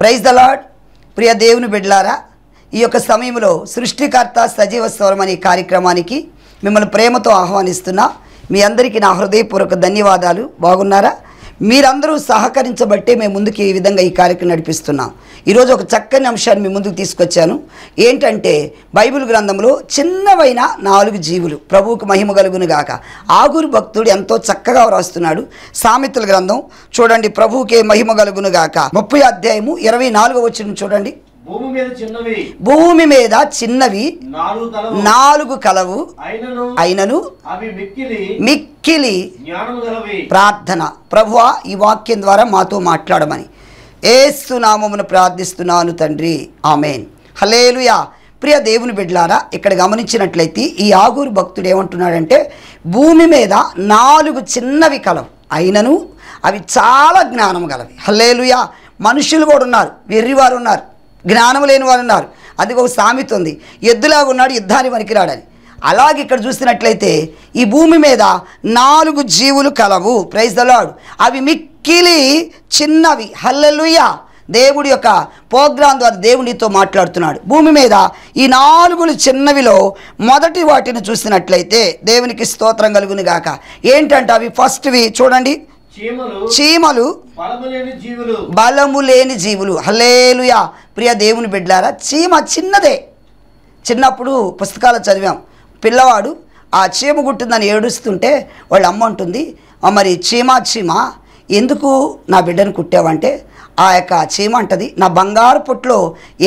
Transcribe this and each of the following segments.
praise the lord ప్రియ దేవుని బిడ్లారా ఈ యొక్క సమయంలో సృష్టికర్త సజీవ స్వరం అనే కార్యక్రమానికి మిమ్మల్ని ప్రేమతో ఆహ్వానిస్తున్నా మీ అందరికీ నా హృదయపూర్వక ధన్యవాదాలు బాగున్నారా మీరందరూ సహకరించబట్టే మేము ముందుకు ఈ విధంగా ఈ కార్యక్రమం నడిపిస్తున్నాం ఈరోజు ఒక చక్కని అంశాన్ని మీ ముందుకు తీసుకొచ్చాను ఏంటంటే బైబిల్ గ్రంథంలో చిన్నవైన నాలుగు జీవులు ప్రభువుకు మహిమ కలుగును గాక ఆగురు భక్తుడు ఎంతో చక్కగా వ్రాస్తున్నాడు సామెతల గ్రంథం చూడండి ప్రభువుకే మహిమ కలుగును గాక ముప్పై అధ్యాయము ఇరవై నాలుగవ వచ్చిన చూడండి భూమి మీద చిన్నవి నాలుగు కలవు అయినను మిక్కిలి ప్రార్థన ప్రభువా ఈ వాక్యం ద్వారా మాతో మాట్లాడమని ఏసునామమును ప్రార్థిస్తున్నాను తండ్రి ఆమెన్ హలేలుయా ప్రియ దేవుని బిడ్లారా ఇక్కడ గమనించినట్లయితే ఈ ఆగూరు భక్తుడు ఏమంటున్నాడంటే భూమి మీద నాలుగు చిన్నవి కలవు అయినను అవి చాలా జ్ఞానం గలవి హలేలుయా మనుషులు కూడా ఉన్నారు వెర్రివారు ఉన్నారు జ్ఞానం లేని వారు ఉన్నారు అది ఒక సామెత ఉంది ఎద్దులాగా ఉన్నాడు యుద్ధాన్ని పనికిరాడని అలాగే ఇక్కడ చూసినట్లయితే ఈ భూమి మీద నాలుగు జీవులు కలవు ప్రైజ్ దలాడు అవి మిక్కిలి చిన్నవి హల్లెలుయ దేవుడి యొక్క ప్రోగ్రాం ద్వారా దేవునితో మాట్లాడుతున్నాడు భూమి మీద ఈ నాలుగులు చిన్నవిలో మొదటి వాటిని చూసినట్లయితే దేవునికి స్తోత్రం కలుగుని గాక ఏంటంటే అవి ఫస్ట్వి చూడండి చీమలు బలము లేని జీవులు హలేలుయా ప్రియ దేవుని బిడ్డారా చీమ చిన్నదే చిన్నప్పుడు పుస్తకాలు చదివాం పిల్లవాడు ఆ చీమ గుట్టిందని ఏడుస్తుంటే వాళ్ళ అమ్మ ఉంటుంది మరి చీమ చీమ ఎందుకు నా బిడ్డను కుట్టావంటే ఆ యొక్క చీమ అంటది నా బంగారు పొట్టులో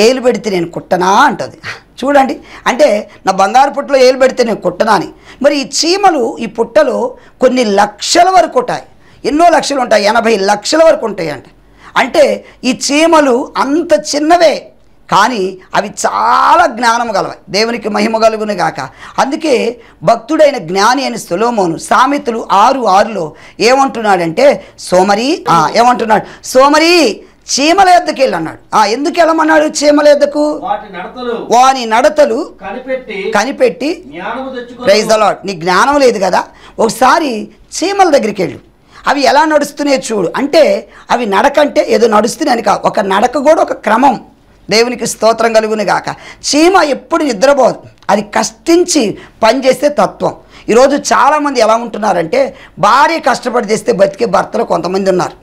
ఏలు పెడితే నేను కుట్టనా అంటది చూడండి అంటే నా బంగారు పొట్టులో ఏలు పెడితే నేను కుట్టనా అని మరి ఈ చీమలు ఈ పుట్టలో కొన్ని లక్షల వరకు ఉంటాయి ఎన్నో లక్షలు ఉంటాయి ఎనభై లక్షల వరకు ఉంటాయంట అంటే ఈ చీమలు అంత చిన్నవే కానీ అవి చాలా జ్ఞానం గలవ దేవునికి మహిమ కలుగును గాక అందుకే భక్తుడైన జ్ఞాని అని సులోమోను సామెతలు ఆరు ఆరులో ఏమంటున్నాడంటే సోమరి ఏమంటున్నాడు సోమరి చీమల ఎద్దకు వెళ్ళన్నాడు ఆ ఎందుకు వెళ్ళమన్నాడు చీమల ఎద్దకు వాని నడతలు కనిపెట్టి ప్రైజ్ అలాడ్ నీ జ్ఞానం లేదు కదా ఒకసారి చీమల దగ్గరికి వెళ్ళు అవి ఎలా నడుస్తున్నాయి చూడు అంటే అవి నడక అంటే ఏదో నడుస్తున్నాయని కాదు ఒక నడక కూడా ఒక క్రమం దేవునికి స్తోత్రం కలుగును గాక చీమ ఎప్పుడు నిద్రపోదు అది కష్టించి పనిచేస్తే తత్వం ఈరోజు చాలామంది ఎలా ఉంటున్నారంటే భార్య కష్టపడి చేస్తే బతికే భర్తలు కొంతమంది ఉన్నారు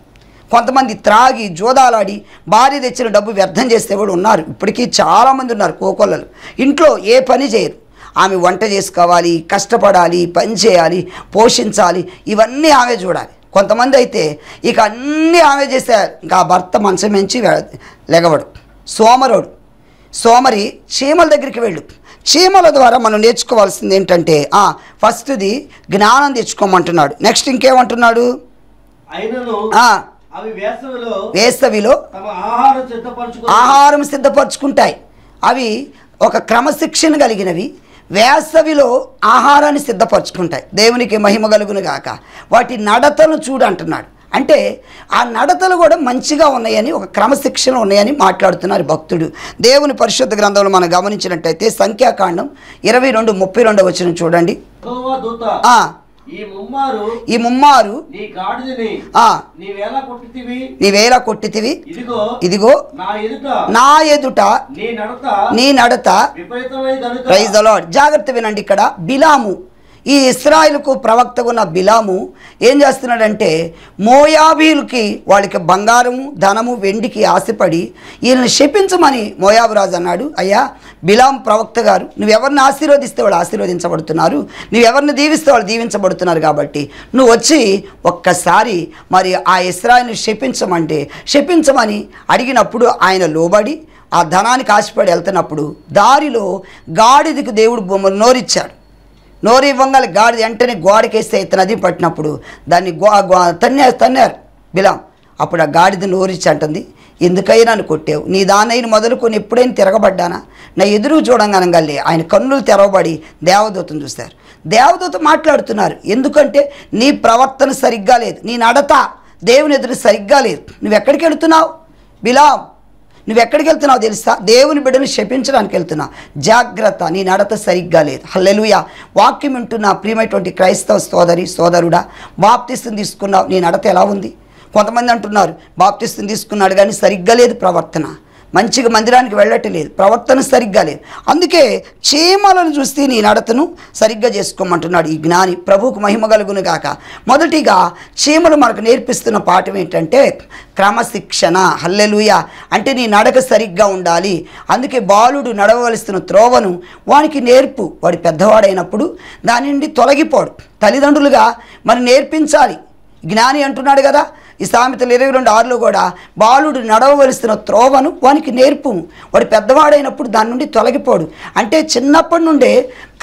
కొంతమంది త్రాగి జోదాలాడి భార్య తెచ్చిన డబ్బు వ్యర్థం చేస్తే కూడా ఉన్నారు ఇప్పటికీ చాలామంది ఉన్నారు కోకొల్లలు ఇంట్లో ఏ పని చేయరు ఆమె వంట చేసుకోవాలి కష్టపడాలి పని చేయాలి పోషించాలి ఇవన్నీ ఆమె చూడాలి కొంతమంది అయితే ఇక అన్నీ ఆమె చేశారు ఇంకా భర్త మనసు మించి లెగవడు సోమరుడు సోమరి చీమల దగ్గరికి వెళ్ళు చీమల ద్వారా మనం నేర్చుకోవాల్సింది ఏంటంటే ఫస్ట్ది జ్ఞానం తెచ్చుకోమంటున్నాడు నెక్స్ట్ ఇంకేమంటున్నాడు వేసవిలో ఆహారం సిద్ధపరచుకుంటాయి అవి ఒక క్రమశిక్షణ కలిగినవి వేసవిలో ఆహారాన్ని సిద్ధపరచుకుంటాయి దేవునికి మహిమ కలుగును గాక వాటి నడతలు చూడు అంటున్నాడు అంటే ఆ నడతలు కూడా మంచిగా ఉన్నాయని ఒక క్రమశిక్షణ ఉన్నాయని మాట్లాడుతున్నారు భక్తుడు దేవుని పరిశుద్ధ గ్రంథంలో మనం గమనించినట్టయితే సంఖ్యాకాండం ఇరవై రెండు ముప్పై రెండవ వచ్చిన చూడండి ఈ ముమ్మారు నీవేలా కొట్టితివి ఇదిగో నా ఎదుట నీ నడత నడత జాగ్రత్త వినండి ఇక్కడ బిలాము ఈ ఇస్రాయిల్కు ఉన్న బిలాము ఏం చేస్తున్నాడంటే మోయాబీలకి వాళ్ళకి బంగారము ధనము వెండికి ఆశపడి వీళ్ళని శపించమని మోయాబురాజు అన్నాడు అయ్యా బిలాం ప్రవక్త గారు నువ్వెవరిని ఆశీర్వదిస్తే వాళ్ళు ఆశీర్వదించబడుతున్నారు నువ్వెవరిని దీవిస్తే వాళ్ళు దీవించబడుతున్నారు కాబట్టి నువ్వు వచ్చి ఒక్కసారి మరి ఆ ఇస్రాయిల్ని శపించమంటే శపించమని అడిగినప్పుడు ఆయన లోబడి ఆ ధనానికి ఆశపడి వెళ్తున్నప్పుడు దారిలో గాడిదికి దేవుడు నోరిచ్చాడు నోరు వంగలి గాడి వెంటనే గోడకేస్తే ఇతనది పట్టినప్పుడు దాన్ని గో తన్నారు తన్నారు బిలాం అప్పుడు ఆ గాడిద నోరిచ్చి అంటుంది ఎందుకైనా నన్ను కొట్టావు నీ దానైన మొదలుకొని ఎప్పుడైనా తిరగబడ్డానా నా ఎదురు చూడంగానగల్లే ఆయన కన్నులు తెరవబడి దేవదూతను చూశారు దేవదూత మాట్లాడుతున్నారు ఎందుకంటే నీ ప్రవర్తన సరిగ్గా లేదు నీ నడత దేవుని ఎదురు సరిగ్గా లేదు నువ్వు ఎక్కడికి వెళుతున్నావు బిలాం నువ్వు ఎక్కడికి వెళ్తున్నావు తెలుసా దేవుని బిడ్డను శపించడానికి వెళ్తున్నా జాగ్రత్త నీ నడత సరిగ్గా లేదు హల్లెలుయ వాక్యం వింటున్న ప్రియమైనటువంటి క్రైస్తవ సోదరి సోదరుడా బాప్తిస్తుని తీసుకున్నావు నీ నడత ఎలా ఉంది కొంతమంది అంటున్నారు బాప్తిస్తుని తీసుకున్నాడు కానీ సరిగ్గా లేదు ప్రవర్తన మంచిగా మందిరానికి వెళ్ళట్లేదు ప్రవర్తన సరిగ్గా లేదు అందుకే చీమలను చూస్తే నీ నడతను సరిగ్గా చేసుకోమంటున్నాడు ఈ జ్ఞాని ప్రభువుకు మహిమ కలుగును గాక మొదటిగా చీమలు మనకు నేర్పిస్తున్న పాఠం ఏంటంటే క్రమశిక్షణ హల్లెలుయ అంటే నీ నడక సరిగ్గా ఉండాలి అందుకే బాలుడు నడవలసిన త్రోవను వానికి నేర్పు వాడు పెద్దవాడైనప్పుడు దాని నుండి తొలగిపోడు తల్లిదండ్రులుగా మరి నేర్పించాలి జ్ఞాని అంటున్నాడు కదా ఈ సామెతలు ఇరవై రెండు ఆరులో కూడా బాలుడు నడవవలసిన త్రోవను వానికి నేర్పు వాడు పెద్దవాడైనప్పుడు దాని నుండి తొలగిపోడు అంటే చిన్నప్పటి నుండే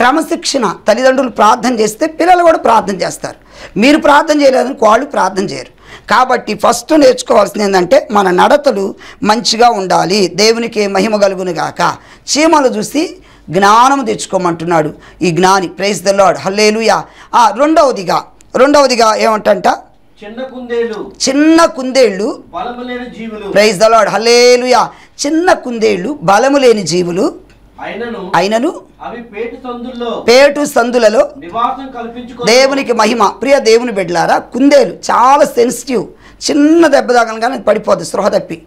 క్రమశిక్షణ తల్లిదండ్రులు ప్రార్థన చేస్తే పిల్లలు కూడా ప్రార్థన చేస్తారు మీరు ప్రార్థన చేయలేదని వాళ్ళు ప్రార్థన చేయరు కాబట్టి ఫస్ట్ నేర్చుకోవాల్సింది ఏంటంటే మన నడతలు మంచిగా ఉండాలి దేవునికి మహిమ కలుగును గాక చీమలు చూసి జ్ఞానము తెచ్చుకోమంటున్నాడు ఈ జ్ఞాని ప్రైజ్ ద లాడ్ హల్లేలుయా రెండవదిగా రెండవదిగా ఏమంటంట చిన్న కుందేళ్ళు ప్రైజ్ దలాడ్ హలేలు చిన్న కుందేళ్ళు బలము లేని జీవులు అయినను పేటు సందులలో దేవునికి మహిమ ప్రియ దేవుని బిడ్డలారా కుందేలు చాలా సెన్సిటివ్ చిన్న దెబ్బ కానీ పడిపోద్ది స్పృహ తప్పి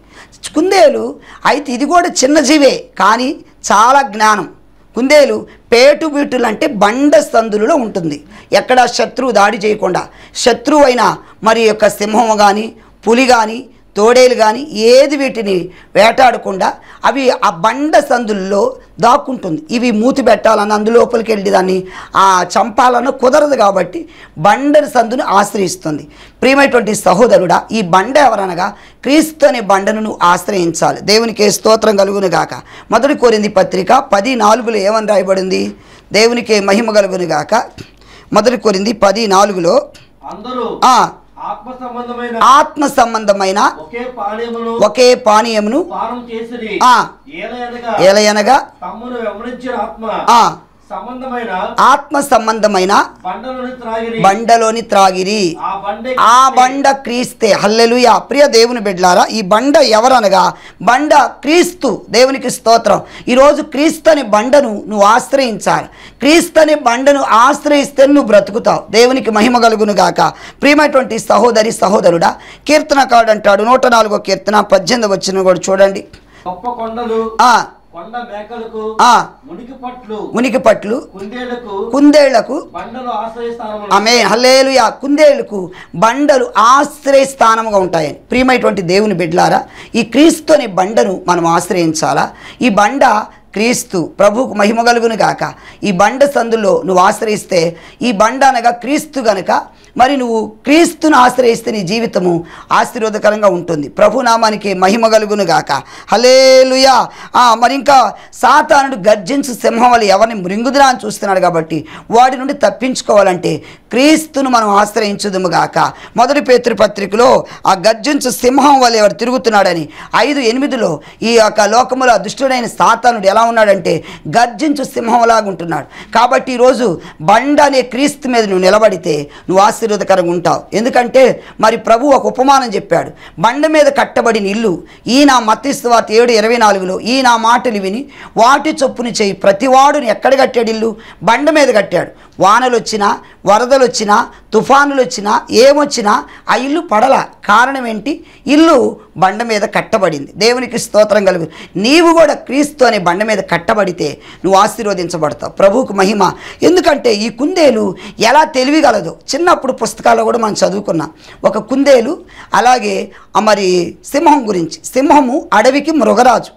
కుందేలు అయితే ఇది కూడా చిన్న జీవే కానీ చాలా జ్ఞానం కుందేలు పేటుబీటులు అంటే బండ సందులలో ఉంటుంది ఎక్కడ శత్రువు దాడి చేయకుండా శత్రువు అయినా మరి యొక్క సింహం కానీ పులి కానీ తోడేలు కానీ ఏది వీటిని వేటాడకుండా అవి ఆ బండ సందుల్లో దాక్కుంటుంది ఇవి మూతి పెట్టాలని అందులోపలికి వెళ్ళి దాన్ని ఆ చంపాలన్న కుదరదు కాబట్టి బండని సందుని ఆశ్రయిస్తుంది ప్రియమైనటువంటి సహోదరుడా ఈ బండ ఎవరనగా క్రీస్తు అనే బండను ఆశ్రయించాలి దేవునికి స్తోత్రం గాక మొదటి కోరింది పత్రిక పది నాలుగులో ఏమని రాయబడింది దేవునికి మహిమ గాక మొదటి కోరింది పది నాలుగులో అందరూ ఆత్మ సంబంధమైన ఒకే పానీయమును ఏలయనగా ఆత్మ సంబంధమైన బండలోని త్రాగిరి ఆ బండ క్రీస్తే హల్లెలుయా ప్రియ దేవుని బిడ్లారా ఈ బండ ఎవరనగా బండ క్రీస్తు దేవునికి స్తోత్రం ఈరోజు క్రీస్తుని బండను నువ్వు ఆశ్రయించాలి క్రీస్తుని బండను ఆశ్రయిస్తే నువ్వు బ్రతుకుతావు దేవునికి మహిమ కలుగును గాక ప్రియమైనటువంటి సహోదరి సహోదరుడా కీర్తన కీర్తనకాడు అంటాడు నూట నాలుగో కీర్తన పద్దెనిమిది వచ్చిన కూడా చూడండి గొప్ప కొండలు మునికి పట్లు కుందేళ్లకు ఆమె హల్లేలుయా కుందేళ్లకు బండలు స్థానముగా ఉంటాయని ప్రియమైనటువంటి దేవుని బిడ్లారా ఈ క్రీస్తు అనే బండను మనం ఆశ్రయించాలా ఈ బండ క్రీస్తు ప్రభుకు మహిమ గాక ఈ బండ సందులో నువ్వు ఆశ్రయిస్తే ఈ బండ అనగా క్రీస్తు గనక మరి నువ్వు క్రీస్తును ఆశ్రయిస్తే నీ జీవితము ఆశీర్వాదకరంగా ఉంటుంది ప్రభునామానికి మహిమ కలుగును గాక హలేలుయా మరి ఇంకా సాతానుడు గర్జించు సింహం వల్ల ఎవరిని మృంగుదురా అని చూస్తున్నాడు కాబట్టి వాడి నుండి తప్పించుకోవాలంటే క్రీస్తును మనం ఆశ్రయించుదుము గాక మొదటి పేతృపత్రికలో ఆ గర్జించు సింహం వల్ల ఎవరు తిరుగుతున్నాడని ఐదు ఎనిమిదిలో ఈ యొక్క లోకములో దుష్టుడైన సాతానుడు ఎలా ఉన్నాడంటే గర్జించు సింహంలాగా ఉంటున్నాడు కాబట్టి ఈరోజు బండ అనే క్రీస్తు మీద నువ్వు నిలబడితే నువ్వు ఆశ్ర ఆశీర్వదకరంగా ఉంటావు ఎందుకంటే మరి ప్రభు ఒక ఉపమానం చెప్పాడు బండ మీద కట్టబడిన ఇల్లు ఈ నా మత్స్వార్త ఏడు ఇరవై నాలుగులో ఈ నా మాటలు విని వాటి చొప్పున చేయి ప్రతివాడుని ఎక్కడ కట్టాడు ఇల్లు బండ మీద కట్టాడు వానలు వచ్చినా వరదలు వచ్చినా తుఫానులు వచ్చినా ఏమొచ్చినా ఆ ఇల్లు పడల కారణం ఏంటి ఇల్లు బండ మీద కట్టబడింది దేవునికి స్తోత్రం కలుగు నీవు కూడా క్రీస్తు అనే బండ మీద కట్టబడితే నువ్వు ఆశీర్వదించబడతావు ప్రభువుకు మహిమ ఎందుకంటే ఈ కుందేలు ఎలా తెలివిగలదు చిన్నప్పుడు పుస్తకాల్లో కూడా మనం చదువుకున్నాం ఒక కుందేలు అలాగే మరి సింహం గురించి సింహము అడవికి మృగరాజు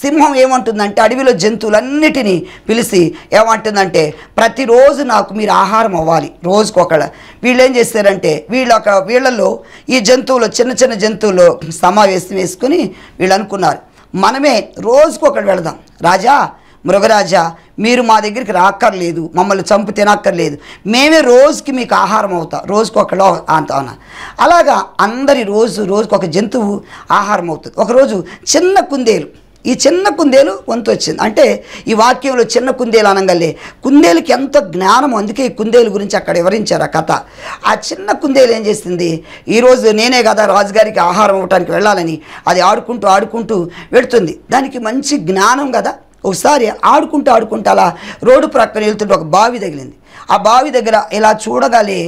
సింహం ఏమంటుందంటే అడవిలో జంతువులన్నిటినీ పిలిచి ఏమంటుందంటే ప్రతిరోజు నాకు మీరు ఆహారం అవ్వాలి రోజుకు ఒకళ్ళ వీళ్ళు ఏం చేస్తారంటే వీళ్ళ వీళ్ళలో ఈ జంతువులు చిన్న చిన్న జంతువులు సమావేశం వేసుకుని వీళ్ళు అనుకున్నారు మనమే రోజుకు ఒకళ్ళు వెళదాం రాజా మృగరాజా మీరు మా దగ్గరికి రాక్కర్లేదు మమ్మల్ని చంపు తినక్కర్లేదు మేమే రోజుకి మీకు ఆహారం అవుతాం రోజుకు ఒకళ్ళు అంతా అలాగా అందరి రోజు రోజుకు ఒక జంతువు ఆహారం అవుతుంది ఒకరోజు చిన్న కుందేలు ఈ చిన్న కుందేలు వంతు వచ్చింది అంటే ఈ వాక్యంలో చిన్న కుందేలు అనగలే కుందేలుకి ఎంత జ్ఞానం అందుకే ఈ కుందేలు గురించి అక్కడ వివరించారు ఆ కథ ఆ చిన్న కుందేలు ఏం చేసింది ఈరోజు నేనే కదా రాజుగారికి ఆహారం ఇవ్వటానికి వెళ్ళాలని అది ఆడుకుంటూ ఆడుకుంటూ వెళుతుంది దానికి మంచి జ్ఞానం కదా ఒకసారి ఆడుకుంటూ ఆడుకుంటూ అలా రోడ్డు ప్రక్కన వెళ్తుంటే ఒక బావి తగిలింది ఆ బావి దగ్గర ఇలా చూడగాలి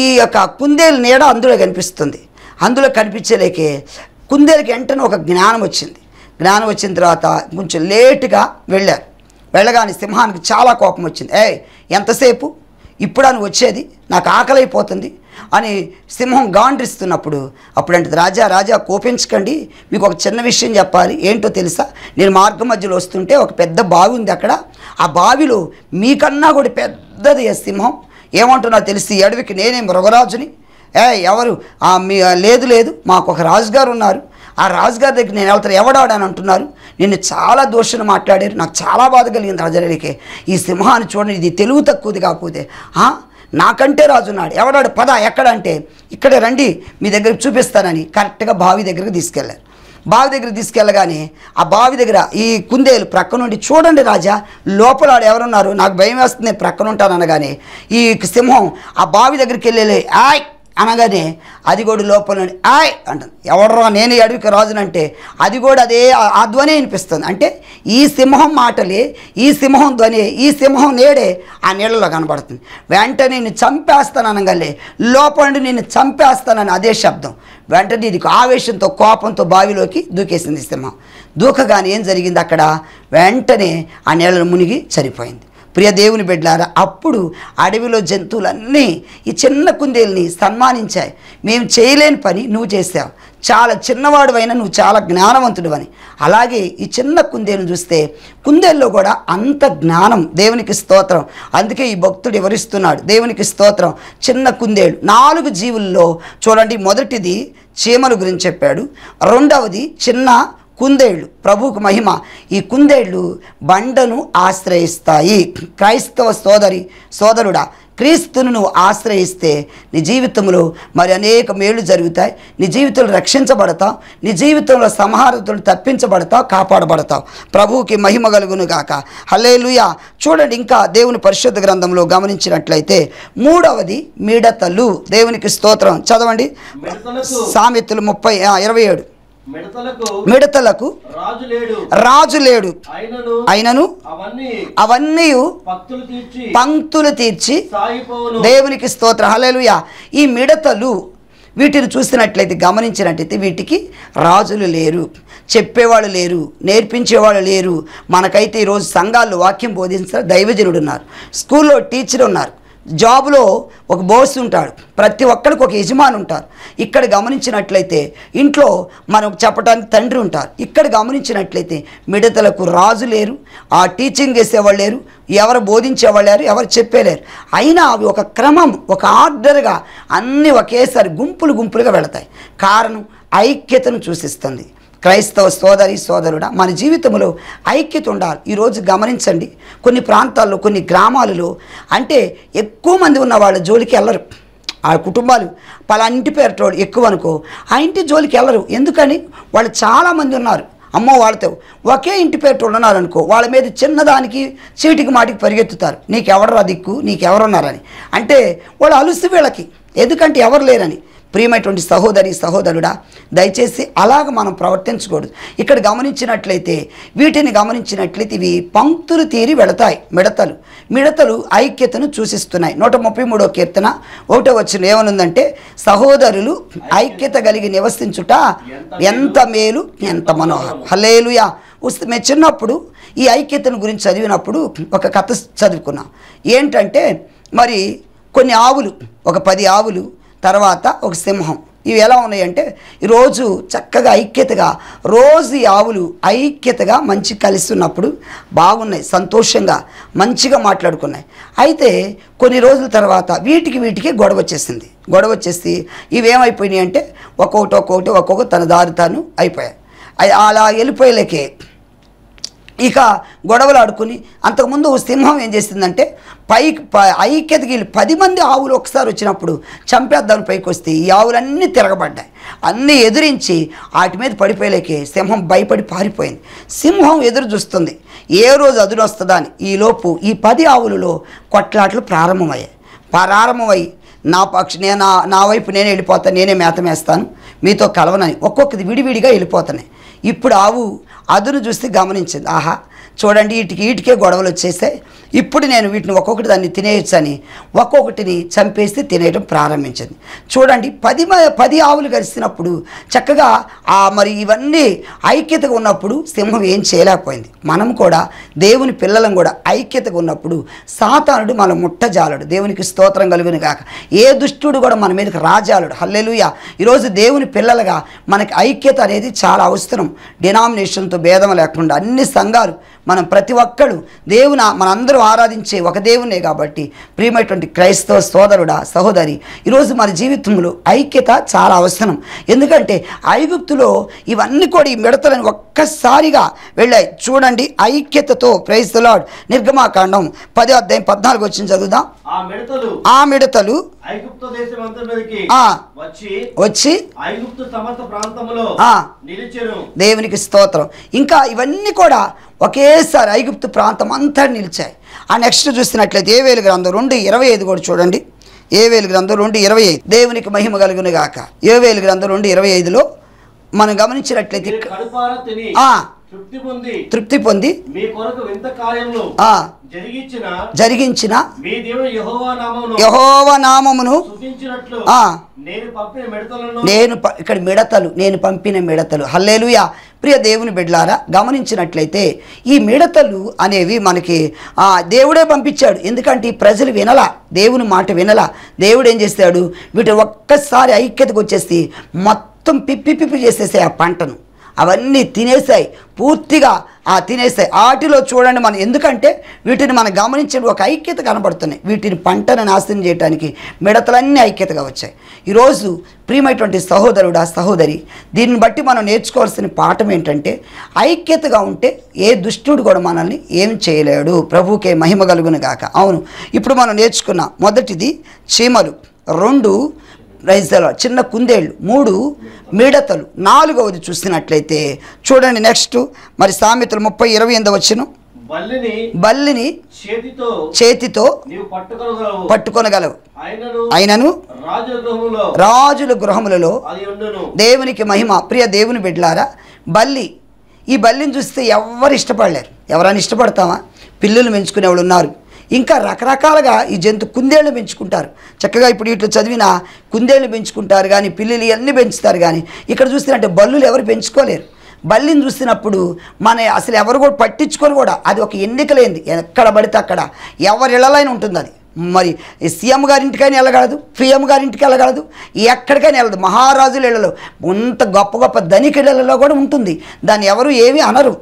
ఈ యొక్క కుందేలు నీడ అందులో కనిపిస్తుంది అందులో కనిపించలేకే కుందేలకి వెంటనే ఒక జ్ఞానం వచ్చింది జ్ఞానం వచ్చిన తర్వాత కొంచెం లేటుగా వెళ్ళారు వెళ్ళగానే సింహానికి చాలా కోపం వచ్చింది ఏ ఎంతసేపు ఇప్పుడు అని వచ్చేది నాకు ఆకలైపోతుంది అని సింహం గాండ్రిస్తున్నప్పుడు అప్పుడంటే రాజా రాజా కోపించకండి మీకు ఒక చిన్న విషయం చెప్పాలి ఏంటో తెలుసా నేను మార్గం మధ్యలో వస్తుంటే ఒక పెద్ద బావి ఉంది అక్కడ ఆ బావిలో మీకన్నా కూడా పెద్దది సింహం ఏమంటున్నా తెలిసి అడవికి నేనే మృగరాజుని ఏ ఎవరు మీ లేదు లేదు మాకు ఒక రాజుగారు ఉన్నారు ఆ రాజుగారి దగ్గర నేను వెళ్తాను ఎవడాడని అంటున్నారు నేను చాలా దోషణ మాట్లాడారు నాకు చాలా బాధ కలిగింది రాజారెడ్డికి ఈ సింహాన్ని చూడండి ఇది తెలుగు తక్కువది కాకపోతే నాకంటే రాజున్నాడు ఎవడాడు పద ఎక్కడ అంటే ఇక్కడే రండి మీ దగ్గర చూపిస్తానని కరెక్ట్గా బావి దగ్గరకు తీసుకెళ్ళారు బావి దగ్గర తీసుకెళ్ళగానే ఆ బావి దగ్గర ఈ కుందేలు ప్రక్క నుండి చూడండి రాజా లోపల ఆడు ఎవరున్నారు నాకు భయం వేస్తుంది నేను ప్రక్కన ఉంటాను అనగానే ఈ సింహం ఆ బావి దగ్గరికి వెళ్ళలే ఆయ్ అనగానే అది కూడా లోపల ఆయ్ అంటుంది ఎవడరా నేను అడవికి రాజునంటే అది కూడా అదే ఆ ధ్వని అనిపిస్తుంది అంటే ఈ సింహం మాటలే ఈ సింహం ధ్వని ఈ సింహం నేడే ఆ నీళ్ళలో కనబడుతుంది వెంటనే నేను చంపేస్తాను అనగానే లోపల నేను చంపేస్తానని అదే శబ్దం వెంటనే ఇది ఆవేశంతో కోపంతో బావిలోకి దూకేసింది సింహం దూకగానే ఏం జరిగింది అక్కడ వెంటనే ఆ నీళ్ళను మునిగి చనిపోయింది ప్రియ దేవుని బిడ్డారా అప్పుడు అడవిలో జంతువులన్నీ ఈ చిన్న కుందేల్ని సన్మానించాయి మేము చేయలేని పని నువ్వు చేసావు చాలా చిన్నవాడు అయినా నువ్వు చాలా జ్ఞానవంతుడు అని అలాగే ఈ చిన్న కుందేలు చూస్తే కుందేల్లో కూడా అంత జ్ఞానం దేవునికి స్తోత్రం అందుకే ఈ భక్తుడు వివరిస్తున్నాడు దేవునికి స్తోత్రం చిన్న కుందేలు నాలుగు జీవుల్లో చూడండి మొదటిది చీమల గురించి చెప్పాడు రెండవది చిన్న కుందేళ్ళు ప్రభుకు మహిమ ఈ కుందేళ్ళు బండను ఆశ్రయిస్తాయి క్రైస్తవ సోదరి సోదరుడా క్రీస్తును నువ్వు ఆశ్రయిస్తే నీ జీవితంలో మరి అనేక మేలు జరుగుతాయి నీ జీవితంలో రక్షించబడతావు నీ జీవితంలో సంహారతులు తప్పించబడతావు కాపాడబడతావు ప్రభువుకి మహిమ కలుగును గాక హలేలుయా చూడండి ఇంకా దేవుని పరిశుద్ధ గ్రంథంలో గమనించినట్లయితే మూడవది మిడతలు దేవునికి స్తోత్రం చదవండి సామెతలు ముప్పై ఇరవై ఏడు మిడతలకు రాజు లేడు అయినను అవన్నీ పంక్తులు తీర్చి దేవునికి స్తోత్ర హలలుయా ఈ మిడతలు వీటిని చూసినట్లయితే గమనించినట్లయితే వీటికి రాజులు లేరు చెప్పేవాళ్ళు లేరు నేర్పించేవాళ్ళు లేరు మనకైతే ఈరోజు సంఘాల్లో వాక్యం బోధించిన దైవజనుడు ఉన్నారు స్కూల్లో టీచర్ ఉన్నారు జాబ్లో ఒక బోస్ ఉంటాడు ప్రతి ఒక్కరికి ఒక యజమాని ఉంటారు ఇక్కడ గమనించినట్లయితే ఇంట్లో మనం చెప్పడానికి తండ్రి ఉంటారు ఇక్కడ గమనించినట్లయితే మిడతలకు రాజు లేరు ఆ టీచింగ్ చేసేవాళ్ళు లేరు ఎవరు బోధించేవాళ్ళు లేరు ఎవరు చెప్పేలేరు అయినా అవి ఒక క్రమం ఒక ఆర్డర్గా అన్నీ ఒకేసారి గుంపులు గుంపులుగా వెళతాయి కారణం ఐక్యతను సూచిస్తుంది క్రైస్తవ సోదరి సోదరుడా మన జీవితంలో ఐక్యత ఉండాలి ఈరోజు గమనించండి కొన్ని ప్రాంతాల్లో కొన్ని గ్రామాలలో అంటే ఎక్కువ మంది ఉన్న వాళ్ళ జోలికి వెళ్ళరు ఆ కుటుంబాలు పలా ఇంటి పేరటోడు ఎక్కువ అనుకో ఆ ఇంటి జోలికి వెళ్ళరు ఎందుకని వాళ్ళు చాలామంది ఉన్నారు అమ్మ వాళ్ళతో ఒకే ఇంటి పేరు ఉన్నారనుకో వాళ్ళ మీద చిన్నదానికి చీటికి మాటికి పరిగెత్తుతారు నీకెవడరా దిక్కు నీకెవరున్నారని అంటే వాళ్ళు అలుసు వీళ్ళకి ఎందుకంటే ఎవరు లేరని ప్రియమైనటువంటి సహోదరి సహోదరుడా దయచేసి అలాగ మనం ప్రవర్తించకూడదు ఇక్కడ గమనించినట్లయితే వీటిని గమనించినట్లయితే ఇవి పంక్తులు తీరి వెళతాయి మిడతలు మిడతలు ఐక్యతను చూసిస్తున్నాయి నూట ముప్పై మూడో కీర్తన ఒకటో వచ్చిన ఏమనుందంటే సహోదరులు ఐక్యత కలిగి నివసించుట ఎంత మేలు ఎంత మనోహరం హలేలుయా మేము చిన్నప్పుడు ఈ ఐక్యతను గురించి చదివినప్పుడు ఒక కథ చదువుకున్నాం ఏంటంటే మరి కొన్ని ఆవులు ఒక పది ఆవులు తర్వాత ఒక సింహం ఇవి ఎలా ఉన్నాయంటే రోజు చక్కగా ఐక్యతగా రోజు ఆవులు ఐక్యతగా మంచి కలిస్తున్నప్పుడు బాగున్నాయి సంతోషంగా మంచిగా మాట్లాడుకున్నాయి అయితే కొన్ని రోజుల తర్వాత వీటికి వీటికి గొడవ వచ్చేసింది గొడవ వచ్చేసి ఇవేమైపోయినాయి అంటే ఒక్కొక్కటి ఒక్కొక్కటి ఒక్కొక్క తన దారి తాను అయిపోయాయి అలా వెళ్ళిపోయేలేకే ఇక గొడవలు ఆడుకుని అంతకుముందు సింహం ఏం చేసిందంటే పై ఐక్యతకి పది మంది ఆవులు ఒకసారి వచ్చినప్పుడు చంపేద్దాం పైకి వస్తే ఈ ఆవులన్నీ తిరగబడ్డాయి అన్నీ ఎదురించి వాటి మీద పడిపోయేలేకే సింహం భయపడి పారిపోయింది సింహం ఎదురు చూస్తుంది ఏ రోజు అదురు వస్తుందని అని ఈలోపు ఈ పది ఆవులలో కొట్లాట్లు ప్రారంభమయ్యాయి ప్రారంభమై నా పక్ష నేను నా వైపు నేను వెళ్ళిపోతాను నేనే మేత మేస్తాను మీతో కలవనని ఒక్కొక్కది విడివిడిగా వెళ్ళిపోతున్నాయి ఇప్పుడు ఆవు అదును చూస్తే గమనించింది ఆహా చూడండి వీటికి వీటికే గొడవలు వచ్చేస్తే ఇప్పుడు నేను వీటిని ఒక్కొక్కటి దాన్ని తినేయొచ్చని ఒక్కొక్కటిని చంపేస్తే తినేయడం ప్రారంభించింది చూడండి పది పది ఆవులు కలిసినప్పుడు చక్కగా ఆ మరి ఇవన్నీ ఐక్యతగా ఉన్నప్పుడు సింహం ఏం చేయలేకపోయింది మనం కూడా దేవుని పిల్లలం కూడా ఐక్యతగా ఉన్నప్పుడు సాతానుడు మన ముట్టజాలడు దేవునికి స్తోత్రం కలుగును కాక ఏ దుష్టుడు కూడా మన మీదకి రాజాలుడు హల్లెలుయ ఈరోజు దేవుని పిల్లలుగా మనకి ఐక్యత అనేది చాలా అవసరం డినామినేషన్తో భేదం లేకుండా అన్ని సంఘాలు మనం ప్రతి ఒక్కడు దేవుని మనందరూ ఆరాధించే ఒక దేవునే కాబట్టి ప్రియమైనటువంటి క్రైస్తవ సోదరుడా సహోదరి ఈరోజు మన జీవితంలో ఐక్యత చాలా అవసరం ఎందుకంటే ఐగుప్తులో ఇవన్నీ కూడా ఈ మిడతలను ఒక్కసారిగా వెళ్ళాయి చూడండి ఐక్యతతో క్రైస్తలాడ్ నిర్గమాకాండం పది అధ్యాయం పద్నాలుగు వచ్చింది చదువుదాం ఆ మిడతలు వచ్చి దేవునికి స్తోత్రం ఇంకా ఇవన్నీ కూడా ఒకేసారి ఐగుప్తు ప్రాంతం అంతా నిలిచాయి ఆ నెక్స్ట్ చూసినట్లయితే ఏవేలు గ్రంథం రెండు ఇరవై ఐదు కూడా చూడండి ఏవేలు గ్రంథం రెండు ఇరవై ఐదు దేవునికి మహిమ కలుగును గాక ఏవేలు గ్రంథం రెండు ఇరవై ఐదులో మనం గమనించినట్లయితే తృప్తి పొంది జరిగించిన యహోవ నామమును నేను ఇక్కడ మిడతలు నేను పంపిన మిడతలు హల్లేలుయా ప్రియ దేవుని బిడ్లారా గమనించినట్లయితే ఈ మిడతలు అనేవి మనకి ఆ దేవుడే పంపించాడు ఎందుకంటే ఈ ప్రజలు వినల దేవుని మాట వినల దేవుడు ఏం చేస్తాడు వీటి ఒక్కసారి ఐక్యతకు వచ్చేసి మొత్తం పిప్పి పిప్పి చేసేసాయి ఆ పంటను అవన్నీ తినేసాయి పూర్తిగా ఆ తినేస్తాయి వాటిలో చూడండి మనం ఎందుకంటే వీటిని మనం గమనించిన ఒక ఐక్యత కనబడుతున్నాయి వీటిని పంటను నాశనం చేయడానికి మిడతలన్నీ ఐక్యతగా వచ్చాయి ఈరోజు ప్రియమైనటువంటి సహోదరుడు ఆ సహోదరి దీన్ని బట్టి మనం నేర్చుకోవాల్సిన పాఠం ఏంటంటే ఐక్యతగా ఉంటే ఏ దుష్టుడు కూడా మనల్ని ఏం చేయలేడు ప్రభుకే మహిమ కలుగును గాక అవును ఇప్పుడు మనం నేర్చుకున్న మొదటిది చీమలు రెండు రైజల చిన్న కుందేళ్ళు మూడు మిడతలు నాలుగవది చూసినట్లయితే చూడండి నెక్స్ట్ మరి సామెతలు ముప్పై ఇరవై ఎనిమిది వచ్చిన బల్లిని చేతితో పట్టుకొనగలవు అయినను రాజుల గృహములలో దేవునికి మహిమ ప్రియ దేవుని బిడ్లారా బల్లి ఈ బల్లిని చూస్తే ఎవరు ఇష్టపడలేరు ఎవరైనా ఇష్టపడతామా పిల్లలు మెంచుకునేవాళ్ళు ఉన్నారు ఇంకా రకరకాలుగా ఈ జంతు కుందేళ్ళు పెంచుకుంటారు చక్కగా ఇప్పుడు ఇటు చదివిన కుందేళ్ళు పెంచుకుంటారు కానీ పిల్లిలు అన్ని పెంచుతారు కానీ ఇక్కడ చూస్తున్నట్టు బల్లులు ఎవరు పెంచుకోలేరు బల్లిని చూసినప్పుడు మన అసలు ఎవరు కూడా పట్టించుకొని కూడా అది ఒక ఎన్నిక లేనిది ఎక్కడ పడితే అక్కడ ఎవరి ఇళ్ళలైనా ఉంటుంది అది మరి సీఎం గారింటికైనా వెళ్ళగలదు పిఎం గారింటికి వెళ్ళగలదు ఎక్కడికైనా వెళ్ళదు మహారాజుల ఇళ్ళలో ఉంత గొప్ప గొప్ప ధనిక ఇళ్ళలో కూడా ఉంటుంది దాన్ని ఎవరు ఏమీ అనరు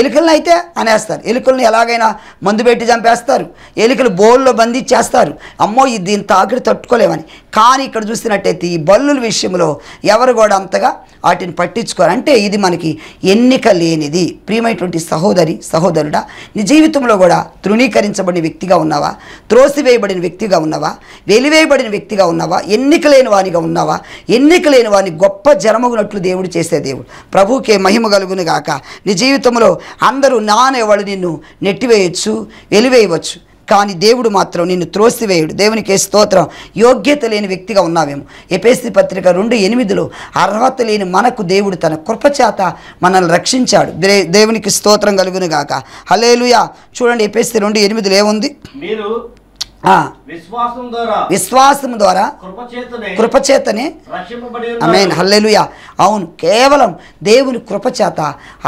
ఎలుకలను అయితే అనేస్తారు ఎలుకలను ఎలాగైనా మందు పెట్టి చంపేస్తారు ఎలుకలు బోల్లో బంధించేస్తారు అమ్మో ఇది దీని తాకిడి తట్టుకోలేమని కానీ ఇక్కడ చూసినట్టయితే ఈ బల్లుల విషయంలో ఎవరు కూడా అంతగా వాటిని పట్టించుకోరు అంటే ఇది మనకి ఎన్నిక లేనిది ప్రియమైనటువంటి సహోదరి సహోదరుడా నీ జీవితంలో కూడా తృణీకరించబడిన వ్యక్తిగా ఉన్నావా త్రోసివేయబడిన వ్యక్తిగా ఉన్నావా వెలివేయబడిన వ్యక్తిగా ఉన్నావా ఎన్నిక లేని వానిగా ఉన్నావా ఎన్నిక లేని వాని గొప్ప జనమగునట్లు దేవుడు చేసే దేవుడు ప్రభుకే మహిమ కలుగును గాక నీ జీవితంలో అందరూ నానేవాళ్ళు నిన్ను నెట్టివేయచ్చు వెలివేయవచ్చు కానీ దేవుడు మాత్రం నిన్ను త్రోసివేయుడు దేవునికి స్తోత్రం యోగ్యత లేని వ్యక్తిగా ఉన్నావేమో ఎపేసి పత్రిక రెండు ఎనిమిదిలో అర్హత లేని మనకు దేవుడు తన కృపచేత మనల్ని రక్షించాడు దేవునికి స్తోత్రం కలుగును గాక హలేలుయా చూడండి ఎపేసి రెండు ఎనిమిదిలో ఏముంది మీరు విశ్వాసం ద్వారా కృపచేతనే ఆమెన్ హల్లెలుయా అవును కేవలం దేవుని కృపచేత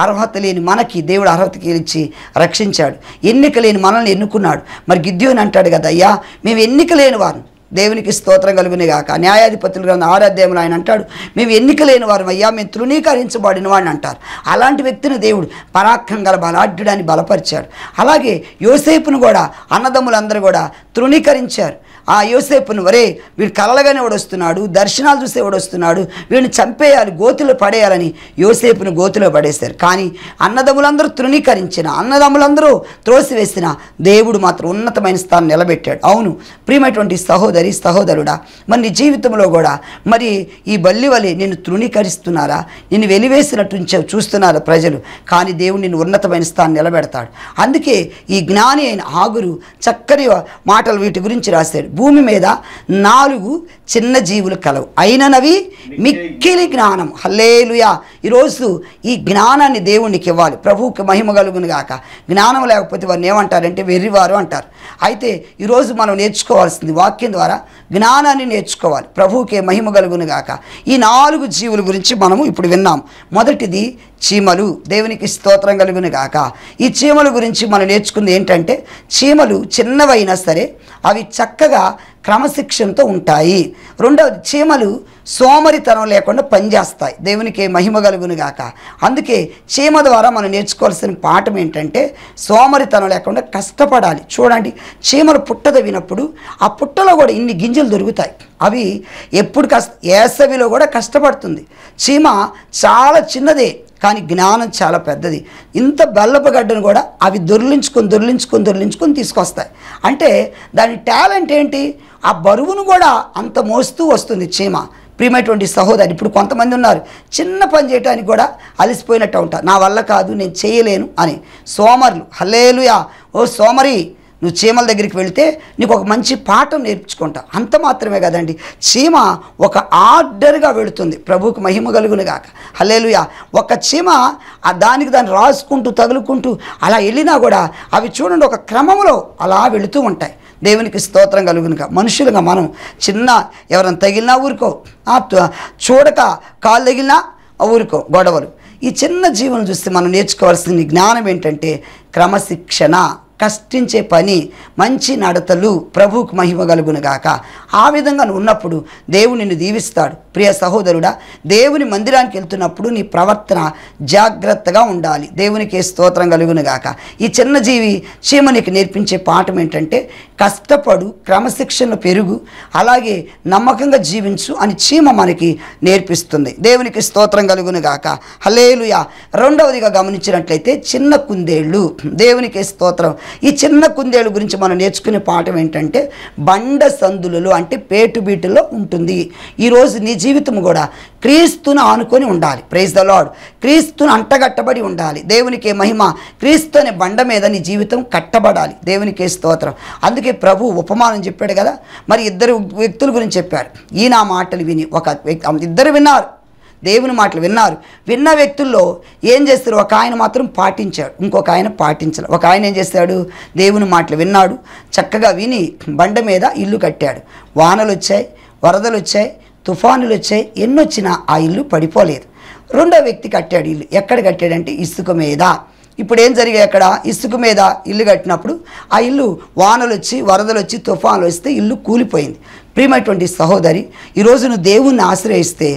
అర్హత లేని మనకి దేవుడు అర్హత కలిచి రక్షించాడు ఎన్నిక లేని మనల్ని ఎన్నుకున్నాడు మరి గిద్యోని అంటాడు కదా అయ్యా మేము ఎన్నిక లేని వారు దేవునికి స్తోత్రం కలుగునిగాక న్యాయాధిపతులు గ్రంథం ఆరాధ్యములు ఆయన అంటాడు మేము ఎన్నిక లేని వారు అయ్యా మేము తృణీకరించబడిన వాడిని అంటారు అలాంటి వ్యక్తిని దేవుడు పరాక్రం గల బలాఢ్యుడాన్ని బలపరిచాడు అలాగే యోసేపును కూడా అన్నదమ్ములందరూ కూడా తృణీకరించారు ఆ యోసేపును వరే వీడు కలలగానే ఓడొస్తున్నాడు దర్శనాలు చూస్తే ఓడొస్తున్నాడు వీడిని చంపేయాలి గోతులు పడేయాలని యోసేపును గోతులో పడేశారు కానీ అన్నదమ్ములందరూ తృణీకరించిన అన్నదమ్ములందరూ త్రోసివేసిన దేవుడు మాత్రం ఉన్నతమైన స్థానం నిలబెట్టాడు అవును ప్రియమైనటువంటి సహోదరి సహోదరుడా మరి నీ జీవితంలో కూడా మరి ఈ బల్లి వలె నిన్ను తృణీకరిస్తున్నారా నిన్ను వెలివేసినట్టు చూస్తున్నారు ప్రజలు కానీ దేవుడు నిన్ను ఉన్నతమైన స్థానం నిలబెడతాడు అందుకే ఈ జ్ఞాని అయిన ఆగురు చక్కని మాటలు వీటి గురించి రాశాడు భూమి మీద నాలుగు చిన్న జీవులు కలవు అయినవి మిక్కిలి జ్ఞానం హల్లేలుయా ఈరోజు ఈ జ్ఞానాన్ని దేవునికి ఇవ్వాలి ప్రభువుకి మహిమ కలుగును గాక జ్ఞానం లేకపోతే వారిని ఏమంటారంటే వెర్రివారు అంటారు అయితే ఈరోజు మనం నేర్చుకోవాల్సింది వాక్యం ద్వారా జ్ఞానాన్ని నేర్చుకోవాలి ప్రభువుకే మహిమ కలుగును గాక ఈ నాలుగు జీవుల గురించి మనము ఇప్పుడు విన్నాం మొదటిది చీమలు దేవునికి స్తోత్రం కలుగును గాక ఈ చీమల గురించి మనం నేర్చుకుంది ఏంటంటే చీమలు చిన్నవైనా సరే అవి చక్కగా క్రమశిక్షణతో ఉంటాయి రెండవది చీమలు సోమరితనం లేకుండా పనిచేస్తాయి దేవునికి మహిమ కలుగును గాక అందుకే చీమ ద్వారా మనం నేర్చుకోవాల్సిన పాఠం ఏంటంటే సోమరితనం లేకుండా కష్టపడాలి చూడండి చీమలు పుట్ట ఆ పుట్టలో కూడా ఇన్ని గింజలు దొరుకుతాయి అవి ఎప్పుడు కష్ట ఏసవిలో కూడా కష్టపడుతుంది చీమ చాలా చిన్నదే కానీ జ్ఞానం చాలా పెద్దది ఇంత బెల్లపు గడ్డను కూడా అవి దొర్లించుకొని దొర్లించుకొని దొర్లించుకొని తీసుకొస్తాయి అంటే దాని టాలెంట్ ఏంటి ఆ బరువును కూడా అంత మోస్తూ వస్తుంది చీమ ప్రియమైనటువంటి సహోదరి ఇప్పుడు కొంతమంది ఉన్నారు చిన్న పని చేయడానికి కూడా అలసిపోయినట్టు ఉంటారు నా వల్ల కాదు నేను చేయలేను అని సోమరులు హల్లేలుయా ఓ సోమరి నువ్వు చీమల దగ్గరికి వెళితే నీకు ఒక మంచి పాఠం నేర్పించుకుంటా అంత మాత్రమే కదండి చీమ ఒక ఆర్డర్గా వెళుతుంది ప్రభువుకి మహిమ కలుగును గాక హలేలుయ ఒక చీమ ఆ దానికి దాన్ని రాసుకుంటూ తగులుకుంటూ అలా వెళ్ళినా కూడా అవి చూడండి ఒక క్రమంలో అలా వెళుతూ ఉంటాయి దేవునికి స్తోత్రం కలుగునుక మనుషులుగా మనం చిన్న ఎవరైనా తగిలినా ఊరుకో చూడక కాలు తగిలినా ఊరుకో గొడవలు ఈ చిన్న జీవనం చూస్తే మనం నేర్చుకోవాల్సిన జ్ఞానం ఏంటంటే క్రమశిక్షణ కష్టించే పని మంచి నడతలు ప్రభువుకు మహిమ కలుగునుగాక ఆ విధంగా ఉన్నప్పుడు దేవుడు నిన్ను దీవిస్తాడు ప్రియ సహోదరుడా దేవుని మందిరానికి వెళ్తున్నప్పుడు నీ ప్రవర్తన జాగ్రత్తగా ఉండాలి దేవునికి స్తోత్రం కలుగునుగాక ఈ చిన్న జీవి చీమ నీకు నేర్పించే పాఠం ఏంటంటే కష్టపడు క్రమశిక్షణ పెరుగు అలాగే నమ్మకంగా జీవించు అని చీమ మనకి నేర్పిస్తుంది దేవునికి స్తోత్రం కలుగునుగాక హలేలుయ రెండవదిగా గమనించినట్లయితే చిన్న కుందేళ్ళు దేవునికి స్తోత్రం ఈ చిన్న కుందేలు గురించి మనం నేర్చుకునే పాఠం ఏంటంటే బండ సందులలో అంటే పేటుబీటులో ఉంటుంది ఈరోజు నీ జీవితం కూడా క్రీస్తును ఆనుకొని ఉండాలి ప్రైజ్ ద లాడ్ క్రీస్తును అంటగట్టబడి ఉండాలి దేవునికి మహిమ క్రీస్తు అనే బండ మీద నీ జీవితం కట్టబడాలి దేవునికి స్తోత్రం అందుకే ప్రభు ఉపమానం చెప్పాడు కదా మరి ఇద్దరు వ్యక్తుల గురించి చెప్పారు ఈయన మాటలు విని ఒక ఇద్దరు విన్నారు దేవుని మాటలు విన్నారు విన్న వ్యక్తుల్లో ఏం చేస్తారు ఒక ఆయన మాత్రం పాటించాడు ఇంకొక ఆయన పాటించాలి ఒక ఆయన ఏం చేస్తాడు దేవుని మాటలు విన్నాడు చక్కగా విని బండ మీద ఇల్లు కట్టాడు వానలు వచ్చాయి వరదలు వచ్చాయి తుఫానులు వచ్చాయి ఎన్నొచ్చినా ఆ ఇల్లు పడిపోలేదు రెండో వ్యక్తి కట్టాడు ఇల్లు ఎక్కడ కట్టాడంటే ఇసుక మీద ఇప్పుడు ఏం జరిగాయి అక్కడ ఇసుక మీద ఇల్లు కట్టినప్పుడు ఆ ఇల్లు వానలు వచ్చి వరదలు వచ్చి తుఫాన్లు వస్తే ఇల్లు కూలిపోయింది ప్రియమైనటువంటి సహోదరి ఈరోజు నువ్వు దేవుణ్ణి ఆశ్రయిస్తే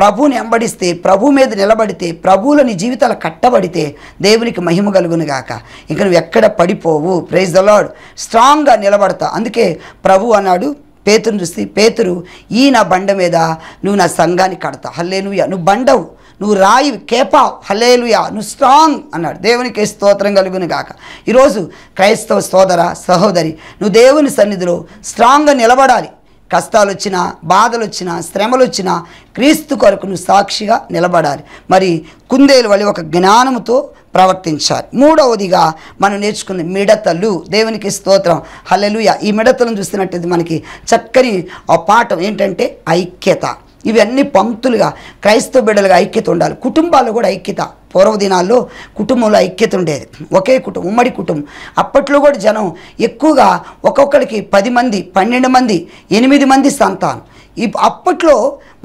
ప్రభువుని వెంబడిస్తే ప్రభు మీద నిలబడితే ప్రభువుల నీ జీవితాలు కట్టబడితే దేవునికి మహిమ కలుగును గాక ఇంక నువ్వు ఎక్కడ పడిపోవు ప్రైజ్ ద లాడ్ స్ట్రాంగ్గా నిలబడతావు అందుకే ప్రభు అన్నాడు పేతురు చూస్తే పేతురు ఈ నా బండ మీద నువ్వు నా సంఘాన్ని కడతావు హల్లే నువ్వు నువ్వు బండవు నువ్వు రాయి కేపావ్ హలేలుయా నువ్వు స్ట్రాంగ్ అన్నాడు దేవునికి స్తోత్రం కలుగును గాక ఈరోజు క్రైస్తవ సోదర సహోదరి నువ్వు దేవుని సన్నిధిలో స్ట్రాంగ్గా నిలబడాలి కష్టాలు వచ్చినా బాధలు వచ్చినా శ్రమలు వచ్చినా క్రీస్తు కొరకు నువ్వు సాక్షిగా నిలబడాలి మరి కుందేలు వలి ఒక జ్ఞానముతో ప్రవర్తించాలి మూడవదిగా మనం నేర్చుకున్న మిడతలు దేవునికి స్తోత్రం హలెలుయ ఈ మిడతలను చూసినట్టయితే మనకి చక్కని ఆ పాఠం ఏంటంటే ఐక్యత ఇవన్నీ పంక్తులుగా క్రైస్తవ బిడ్డలుగా ఐక్యత ఉండాలి కుటుంబాలు కూడా ఐక్యత పూర్వ దినాల్లో కుటుంబంలో ఐక్యత ఉండేది ఒకే కుటుంబం ఉమ్మడి కుటుంబం అప్పట్లో కూడా జనం ఎక్కువగా ఒక్కొక్కరికి పది మంది పన్నెండు మంది ఎనిమిది మంది సంతానం ఈ అప్పట్లో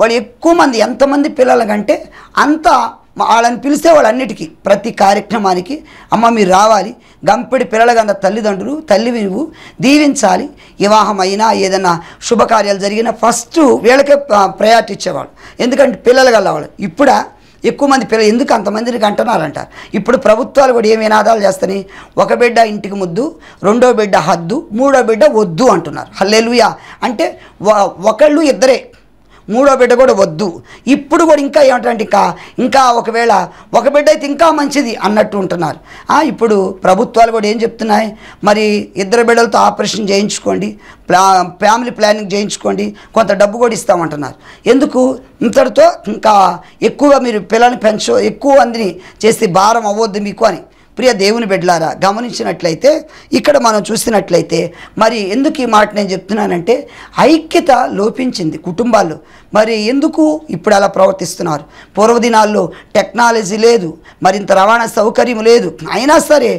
వాళ్ళు ఎక్కువ మంది ఎంతమంది పిల్లలకంటే అంత వాళ్ళని పిలిస్తే వాళ్ళన్నిటికీ ప్రతి కార్యక్రమానికి అమ్మ మీరు రావాలి గంపెడి పిల్లలగన్న తల్లిదండ్రులు తల్లి నువ్వు దీవించాలి వివాహం అయినా ఏదైనా శుభకార్యాలు జరిగినా ఫస్ట్ వీళ్ళకే ప్రయారిటీ ఇచ్చేవాళ్ళు ఎందుకంటే పిల్లలు వాళ్ళు ఇప్పుడా ఎక్కువ మంది పిల్లలు ఎందుకు అంతమందిని అంటున్నారంటారు ఇప్పుడు ప్రభుత్వాలు కూడా ఏమి వినాదాలు చేస్తాయి ఒక బిడ్డ ఇంటికి ముద్దు రెండో బిడ్డ హద్దు మూడో బిడ్డ వద్దు అంటున్నారు హల్లెలుయా అంటే ఒకళ్ళు ఇద్దరే మూడో బిడ్డ కూడా వద్దు ఇప్పుడు కూడా ఇంకా ఏమిటంటే ఇంకా ఇంకా ఒకవేళ ఒక బిడ్డ అయితే ఇంకా మంచిది అన్నట్టు ఉంటున్నారు ఇప్పుడు ప్రభుత్వాలు కూడా ఏం చెప్తున్నాయి మరి ఇద్దరు బిడ్డలతో ఆపరేషన్ చేయించుకోండి ప్లా ఫ్యామిలీ ప్లానింగ్ చేయించుకోండి కొంత డబ్బు కూడా ఇస్తామంటున్నారు ఎందుకు ఇంతటితో ఇంకా ఎక్కువగా మీరు పిల్లల్ని పెంచు ఎక్కువ మందిని చేసి భారం అవ్వద్దు మీకు అని ప్రియ దేవుని బిడ్డలారా గమనించినట్లయితే ఇక్కడ మనం చూసినట్లయితే మరి ఎందుకు ఈ మాట నేను చెప్తున్నానంటే ఐక్యత లోపించింది కుటుంబాల్లో మరి ఎందుకు ఇప్పుడు అలా ప్రవర్తిస్తున్నారు పూర్వదినాల్లో టెక్నాలజీ లేదు మరింత రవాణా సౌకర్యం లేదు అయినా సరే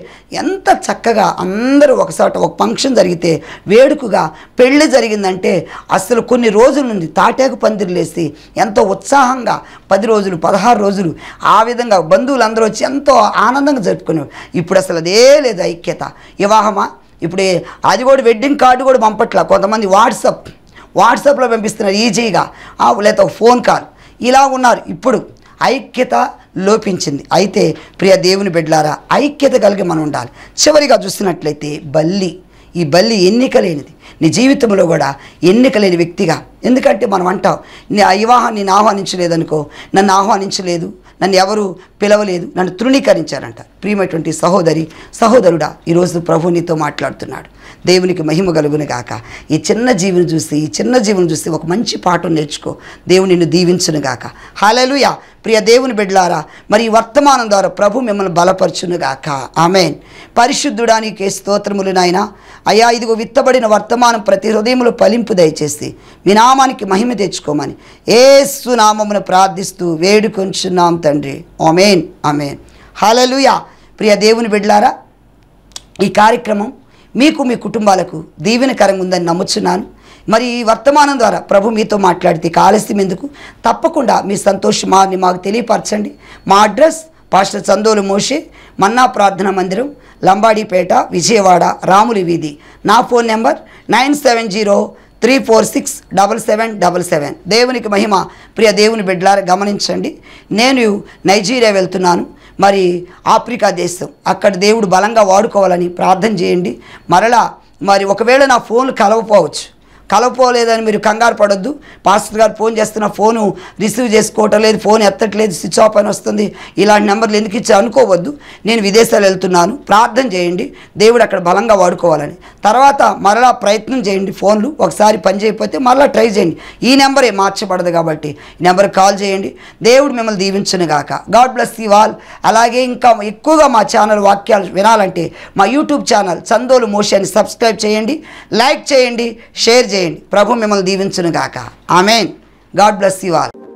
ఎంత చక్కగా అందరూ ఒకసారి ఒక ఫంక్షన్ జరిగితే వేడుకగా పెళ్లి జరిగిందంటే అసలు కొన్ని రోజుల నుండి తాటాకు లేసి ఎంతో ఉత్సాహంగా పది రోజులు పదహారు రోజులు ఆ విధంగా బంధువులు అందరూ వచ్చి ఎంతో ఆనందంగా జరుపుకునే అవును ఇప్పుడు అసలు అదే లేదు ఐక్యత వివాహమా ఇప్పుడు అది కూడా వెడ్డింగ్ కార్డు కూడా పంపట్లా కొంతమంది వాట్సప్ వాట్సాప్లో పంపిస్తున్నారు ఈజీగా లేకపోతే ఒక ఫోన్ కాల్ ఇలా ఉన్నారు ఇప్పుడు ఐక్యత లోపించింది అయితే ప్రియ దేవుని బిడ్డలారా ఐక్యత కలిగి మనం ఉండాలి చివరిగా చూసినట్లయితే బల్లి ఈ బల్లి ఎన్నిక లేనిది నీ జీవితంలో కూడా ఎన్నిక లేని వ్యక్తిగా ఎందుకంటే మనం అంటాం నీ వివాహం నేను ఆహ్వానించలేదనుకో నన్ను ఆహ్వానించలేదు నన్ను ఎవరు పిలవలేదు నన్ను తృణీకరించారంట ప్రియమైనటువంటి సహోదరి సహోదరుడా ఈరోజు ప్రభు నీతో మాట్లాడుతున్నాడు దేవునికి మహిమ కలుగుని గాక ఈ చిన్న జీవిని చూసి ఈ చిన్న జీవిని చూసి ఒక మంచి పాఠం నేర్చుకో దేవుని నిన్ను దీవించును గాక హాలలుయ ప్రియ దేవుని బిడ్లారా మరి వర్తమానం ద్వారా ప్రభు మిమ్మల్ని బలపరచును గాక ఆమెన్ పరిశుద్ధుడా నీకే స్తోత్రములు నాయన అయ్యా ఇదిగో విత్తబడిన వర్తమానం ప్రతి హృదయములు ఫలింపు దయచేసి మీ నామానికి మహిమ తెచ్చుకోమని ఏసు నామమును ప్రార్థిస్తూ వేడుకొంచున్నాం తండ్రి ఒమేన్ అమేన్ హలలుయా ప్రియ దేవుని బిడ్లారా ఈ కార్యక్రమం మీకు మీ కుటుంబాలకు దీవెనకరంగా ఉందని నమ్ముచున్నాను మరి ఈ వర్తమానం ద్వారా ప్రభు మీతో మాట్లాడితే ఆలస్యం ఎందుకు తప్పకుండా మీ సంతోషం మాని మాకు తెలియపరచండి మా address pastor Chandolu Moshe manna ప్రార్థన మందిరం లంబాడిపేట విజయవాడ రాములి వీధి నా phone number nine seven zero three four six double seven double seven దేవునికి మహిమ ప్రియ దేవుని బిడ్డలారా గమనించండి నేను నైజీరియా వెళ్తున్నాను మరి ఆఫ్రికా దేశం అక్కడ దేవుడు బలంగా వాడుకోవాలని ప్రార్థన చేయండి మరలా మరి ఒకవేళ నా ఫోన్లు కలవపోవచ్చు కలవపోలేదని మీరు కంగారు పడొద్దు పాస్టర్ గారు ఫోన్ చేస్తున్న ఫోను రిసీవ్ చేసుకోవటం లేదు ఫోన్ ఎత్తట్లేదు స్విచ్ ఆఫ్ అని వస్తుంది ఇలాంటి నెంబర్లు ఎందుకు ఇచ్చి అనుకోవద్దు నేను విదేశాలు వెళ్తున్నాను ప్రార్థన చేయండి దేవుడు అక్కడ బలంగా వాడుకోవాలని తర్వాత మరలా ప్రయత్నం చేయండి ఫోన్లు ఒకసారి పని చేయకపోతే మరలా ట్రై చేయండి ఈ నెంబరే మార్చబడదు కాబట్టి ఈ నెంబర్ కాల్ చేయండి దేవుడు మిమ్మల్ని దీవించను గాక గాడ్ బ్లెస్ యూ ఆల్ అలాగే ఇంకా ఎక్కువగా మా ఛానల్ వాక్యాలు వినాలంటే మా యూట్యూబ్ ఛానల్ చందోలు మోషన్ సబ్స్క్రైబ్ చేయండి లైక్ చేయండి షేర్ చేయండి చేయండి ప్రభు మిమ్మల్ని దీవించును గాక amen God bless you all